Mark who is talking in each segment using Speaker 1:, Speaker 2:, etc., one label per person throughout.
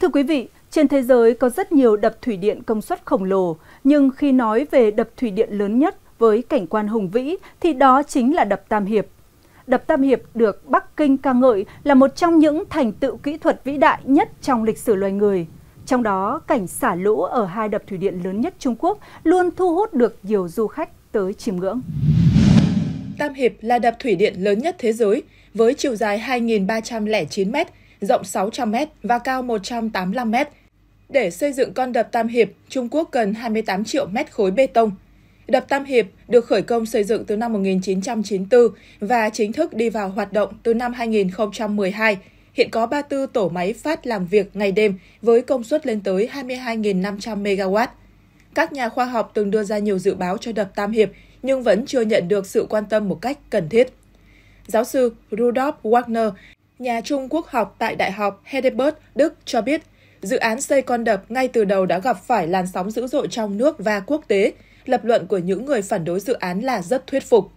Speaker 1: Thưa quý vị, trên thế giới có rất nhiều đập thủy điện công suất khổng lồ, nhưng khi nói về đập thủy điện lớn nhất với cảnh quan hùng vĩ thì đó chính là đập Tam Hiệp. Đập Tam Hiệp được Bắc Kinh ca ngợi là một trong những thành tựu kỹ thuật vĩ đại nhất trong lịch sử loài người. Trong đó, cảnh xả lũ ở hai đập thủy điện lớn nhất Trung Quốc luôn thu hút được nhiều du khách tới chiêm ngưỡng. Tam Hiệp là đập thủy điện lớn nhất thế giới với chiều dài 2.309 mét, rộng 600m và cao 185m. Để xây dựng con đập Tam Hiệp, Trung Quốc cần 28 triệu mét khối bê tông. Đập Tam Hiệp được khởi công xây dựng từ năm 1994 và chính thức đi vào hoạt động từ năm 2012. Hiện có 34 tổ máy phát làm việc ngày đêm với công suất lên tới 22.500 MW. Các nhà khoa học từng đưa ra nhiều dự báo cho đập Tam Hiệp nhưng vẫn chưa nhận được sự quan tâm một cách cần thiết. Giáo sư Rudolf Wagner, Nhà Trung Quốc học tại Đại học Heidelberg, Đức cho biết, dự án xây con đập ngay từ đầu đã gặp phải làn sóng dữ dội trong nước và quốc tế. Lập luận của những người phản đối dự án là rất thuyết phục.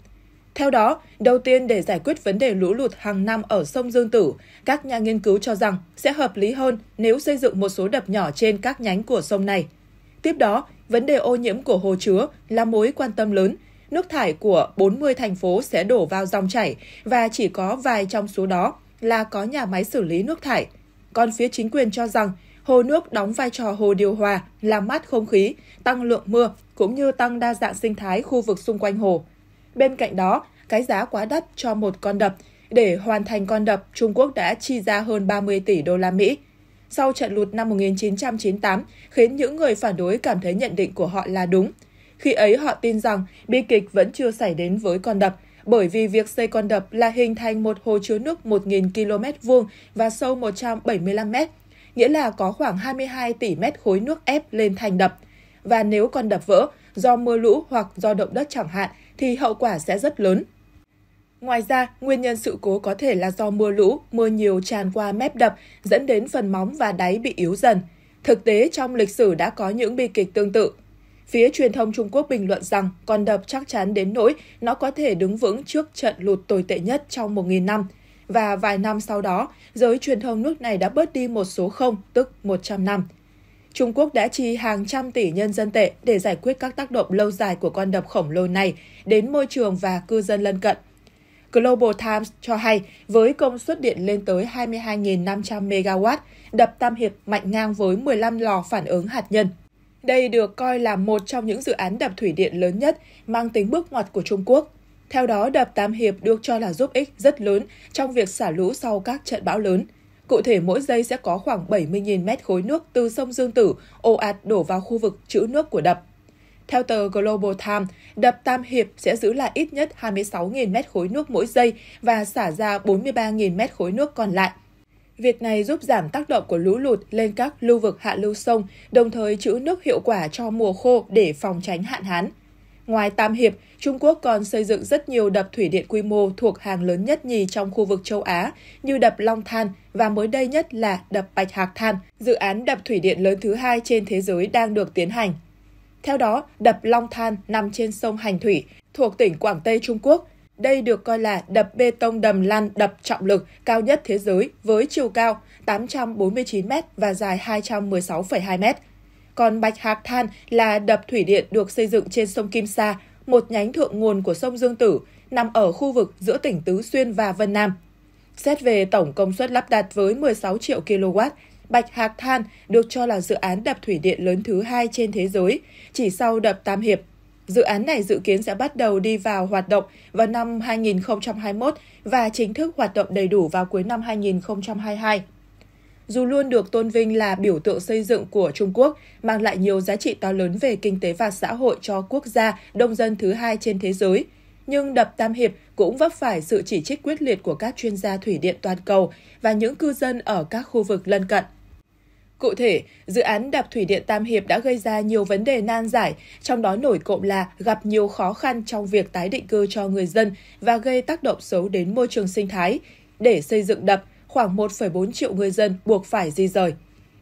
Speaker 1: Theo đó, đầu tiên để giải quyết vấn đề lũ lụt hàng năm ở sông Dương Tử, các nhà nghiên cứu cho rằng sẽ hợp lý hơn nếu xây dựng một số đập nhỏ trên các nhánh của sông này. Tiếp đó, vấn đề ô nhiễm của hồ chứa là mối quan tâm lớn. Nước thải của 40 thành phố sẽ đổ vào dòng chảy và chỉ có vài trong số đó là có nhà máy xử lý nước thải. Còn phía chính quyền cho rằng hồ nước đóng vai trò hồ điều hòa, làm mát không khí, tăng lượng mưa cũng như tăng đa dạng sinh thái khu vực xung quanh hồ. Bên cạnh đó, cái giá quá đắt cho một con đập. Để hoàn thành con đập, Trung Quốc đã chi ra hơn 30 tỷ đô la Mỹ. Sau trận lụt năm 1998, khiến những người phản đối cảm thấy nhận định của họ là đúng. Khi ấy họ tin rằng bi kịch vẫn chưa xảy đến với con đập, bởi vì việc xây con đập là hình thành một hồ chứa nước 1.000 km vuông và sâu 175 m, nghĩa là có khoảng 22 tỷ mét khối nước ép lên thành đập. Và nếu con đập vỡ do mưa lũ hoặc do động đất chẳng hạn thì hậu quả sẽ rất lớn. Ngoài ra, nguyên nhân sự cố có thể là do mưa lũ, mưa nhiều tràn qua mép đập dẫn đến phần móng và đáy bị yếu dần. Thực tế trong lịch sử đã có những bi kịch tương tự Phía truyền thông Trung Quốc bình luận rằng con đập chắc chắn đến nỗi nó có thể đứng vững trước trận lụt tồi tệ nhất trong 1.000 năm. Và vài năm sau đó, giới truyền thông nước này đã bớt đi một số không, tức 100 năm. Trung Quốc đã chi hàng trăm tỷ nhân dân tệ để giải quyết các tác động lâu dài của con đập khổng lồ này đến môi trường và cư dân lân cận. Global Times cho hay, với công suất điện lên tới 22.500 MW, đập Tam Hiệp mạnh ngang với 15 lò phản ứng hạt nhân đây được coi là một trong những dự án đập thủy điện lớn nhất mang tính bước ngoặt của Trung Quốc. Theo đó, đập Tam Hiệp được cho là giúp ích rất lớn trong việc xả lũ sau các trận bão lớn. Cụ thể, mỗi giây sẽ có khoảng 70.000 mét khối nước từ sông Dương Tử ồ ạt đổ vào khu vực trữ nước của đập. Theo tờ Global Times, đập Tam Hiệp sẽ giữ lại ít nhất 26.000 mét khối nước mỗi giây và xả ra 43.000 mét khối nước còn lại Việc này giúp giảm tác động của lũ lụt lên các lưu vực hạ lưu sông, đồng thời trữ nước hiệu quả cho mùa khô để phòng tránh hạn hán. Ngoài Tam Hiệp, Trung Quốc còn xây dựng rất nhiều đập thủy điện quy mô thuộc hàng lớn nhất nhì trong khu vực châu Á như đập Long Than và mới đây nhất là đập Bạch Hạc Than, dự án đập thủy điện lớn thứ hai trên thế giới đang được tiến hành. Theo đó, đập Long Than nằm trên sông Hành Thủy, thuộc tỉnh Quảng Tây Trung Quốc, đây được coi là đập bê tông đầm lăn đập trọng lực cao nhất thế giới với chiều cao 849 m và dài 216,2 m. Còn Bạch Hạc Than là đập thủy điện được xây dựng trên sông Kim Sa, một nhánh thượng nguồn của sông Dương Tử, nằm ở khu vực giữa tỉnh Tứ Xuyên và Vân Nam. Xét về tổng công suất lắp đặt với 16 triệu kW, Bạch Hạc Than được cho là dự án đập thủy điện lớn thứ hai trên thế giới, chỉ sau đập Tam Hiệp Dự án này dự kiến sẽ bắt đầu đi vào hoạt động vào năm 2021 và chính thức hoạt động đầy đủ vào cuối năm 2022. Dù luôn được tôn vinh là biểu tượng xây dựng của Trung Quốc, mang lại nhiều giá trị to lớn về kinh tế và xã hội cho quốc gia đông dân thứ hai trên thế giới, nhưng đập Tam Hiệp cũng vấp phải sự chỉ trích quyết liệt của các chuyên gia thủy điện toàn cầu và những cư dân ở các khu vực lân cận. Cụ thể, dự án đập thủy điện Tam Hiệp đã gây ra nhiều vấn đề nan giải, trong đó nổi cộng là gặp nhiều khó khăn trong việc tái định cư cho người dân và gây tác động xấu đến môi trường sinh thái. Để xây dựng đập, khoảng 1,4 triệu người dân buộc phải di rời.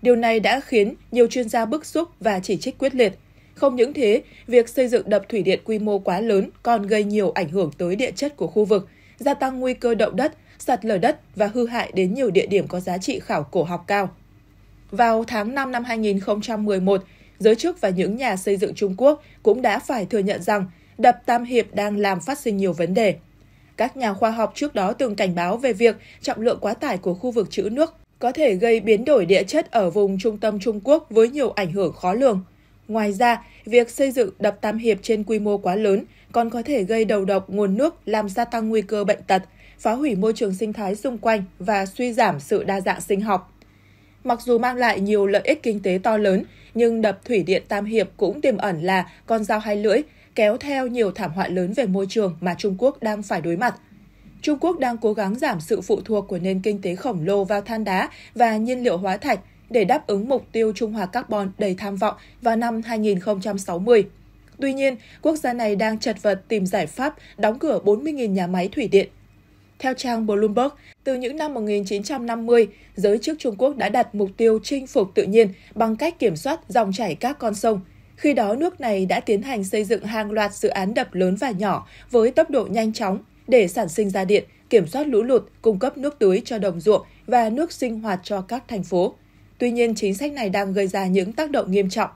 Speaker 1: Điều này đã khiến nhiều chuyên gia bức xúc và chỉ trích quyết liệt. Không những thế, việc xây dựng đập thủy điện quy mô quá lớn còn gây nhiều ảnh hưởng tới địa chất của khu vực, gia tăng nguy cơ động đất, sạt lở đất và hư hại đến nhiều địa điểm có giá trị khảo cổ học cao. Vào tháng 5 năm 2011, giới chức và những nhà xây dựng Trung Quốc cũng đã phải thừa nhận rằng đập Tam Hiệp đang làm phát sinh nhiều vấn đề. Các nhà khoa học trước đó từng cảnh báo về việc trọng lượng quá tải của khu vực trữ nước có thể gây biến đổi địa chất ở vùng trung tâm Trung Quốc với nhiều ảnh hưởng khó lường. Ngoài ra, việc xây dựng đập Tam Hiệp trên quy mô quá lớn còn có thể gây đầu độc nguồn nước làm gia tăng nguy cơ bệnh tật, phá hủy môi trường sinh thái xung quanh và suy giảm sự đa dạng sinh học. Mặc dù mang lại nhiều lợi ích kinh tế to lớn, nhưng đập thủy điện Tam Hiệp cũng tiềm ẩn là con dao hai lưỡi, kéo theo nhiều thảm họa lớn về môi trường mà Trung Quốc đang phải đối mặt. Trung Quốc đang cố gắng giảm sự phụ thuộc của nền kinh tế khổng lồ vào than đá và nhiên liệu hóa thạch để đáp ứng mục tiêu trung hòa carbon đầy tham vọng vào năm 2060. Tuy nhiên, quốc gia này đang chật vật tìm giải pháp đóng cửa 40.000 nhà máy thủy điện theo trang Bloomberg, từ những năm 1950, giới chức Trung Quốc đã đặt mục tiêu chinh phục tự nhiên bằng cách kiểm soát dòng chảy các con sông. Khi đó, nước này đã tiến hành xây dựng hàng loạt dự án đập lớn và nhỏ với tốc độ nhanh chóng để sản sinh ra điện, kiểm soát lũ lụt, cung cấp nước tưới cho đồng ruộng và nước sinh hoạt cho các thành phố. Tuy nhiên, chính sách này đang gây ra những tác động nghiêm trọng.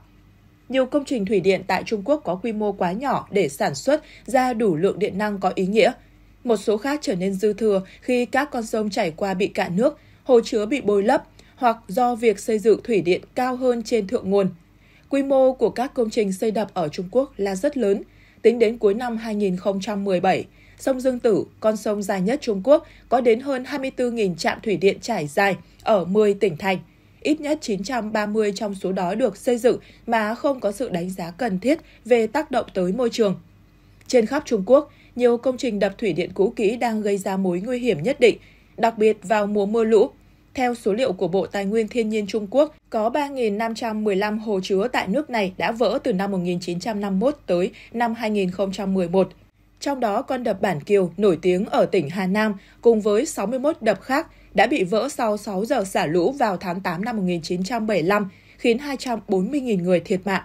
Speaker 1: Nhiều công trình thủy điện tại Trung Quốc có quy mô quá nhỏ để sản xuất ra đủ lượng điện năng có ý nghĩa – một số khác trở nên dư thừa khi các con sông chảy qua bị cạn nước, hồ chứa bị bồi lấp hoặc do việc xây dựng thủy điện cao hơn trên thượng nguồn. Quy mô của các công trình xây đập ở Trung Quốc là rất lớn. Tính đến cuối năm 2017, sông Dương Tử, con sông dài nhất Trung Quốc, có đến hơn 24.000 trạm thủy điện trải dài ở 10 tỉnh thành. Ít nhất 930 trong số đó được xây dựng mà không có sự đánh giá cần thiết về tác động tới môi trường. Trên khắp Trung Quốc, nhiều công trình đập thủy điện cũ kỹ đang gây ra mối nguy hiểm nhất định, đặc biệt vào mùa mưa lũ. Theo số liệu của Bộ Tài nguyên Thiên nhiên Trung Quốc, có 3.515 hồ chứa tại nước này đã vỡ từ năm 1951 tới năm 2011. Trong đó, con đập Bản Kiều nổi tiếng ở tỉnh Hà Nam cùng với 61 đập khác đã bị vỡ sau 6 giờ xả lũ vào tháng 8 năm 1975, khiến 240.000 người thiệt mạng.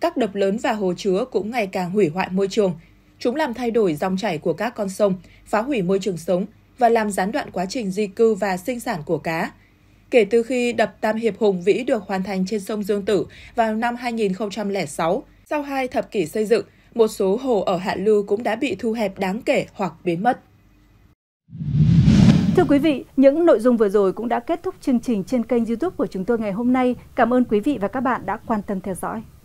Speaker 1: Các đập lớn và hồ chứa cũng ngày càng hủy hoại môi trường, Chúng làm thay đổi dòng chảy của các con sông, phá hủy môi trường sống và làm gián đoạn quá trình di cư và sinh sản của cá. Kể từ khi đập Tam Hiệp Hùng Vĩ được hoàn thành trên sông Dương Tử vào năm 2006, sau hai thập kỷ xây dựng, một số hồ ở hạ lưu cũng đã bị thu hẹp đáng kể hoặc biến mất. Thưa quý vị, những nội dung vừa rồi cũng đã kết thúc chương trình trên kênh YouTube của chúng tôi ngày hôm nay. Cảm ơn quý vị và các bạn đã quan tâm theo dõi.